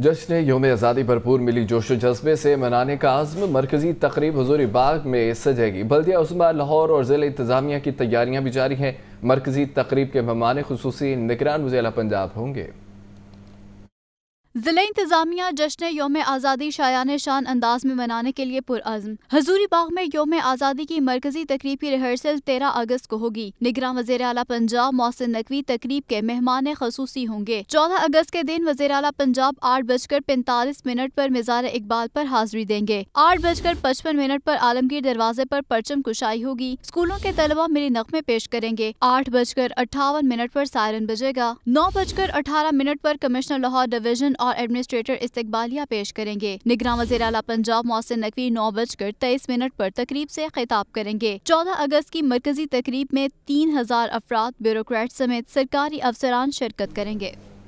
जश्न योम आज़ादी भरपूर मिली जोश जज्बे से मनाने का आज़म मरकजी तकरीब हजूरी बाग में सजेगी बल्दिया उसमा लाहौर और ज़िले इंतजामिया की तैयारियाँ भी जारी हैं मरकजी तकरीब के मेहमान खसूसी निगरान वजेला पंजाब होंगे जिले इंतजामिया जश्न योम आज़ादी शायान शान अंदाज में मनाने के लिए पुरज़म हजूरी बाग में योम आज़ादी की मरकजी तकरीब की रिहर्सल तेरह अगस्त को होगी निगरान वजे अला पंजाब मौसम नकवी तकरीब के मेहमान खसूसी होंगे चौदह अगस्त के दिन वजे अला पंजाब आठ बजकर पैंतालीस मिनट आरोप मिजार इकबाल आरोप हाजिरी देंगे आठ बजकर पचपन मिनट आरोप आलमगीर दरवाजे आरोप परचम कुशाई होगी स्कूलों के तलबा मेरे नकमे पेश करेंगे आठ बजकर अट्ठावन मिनट आरोप सायरन बजेगा नौ बजकर अठारह मिनट आरोप कमिश्नर लाहौर डिवीजन और एडमिनिस्ट्रेटर इस्तकबालिया पेश करेंगे निगरान वजी अला पंजाब मोहसिन नकवी नौ बजकर तेईस मिनट आरोप तकरीब ऐसी खिताब करेंगे चौदह अगस्त की मरकजी तकरीब में तीन हजार अफराद ब्यूरोक्रेट समेत सरकारी अफसरान शिरकत करेंगे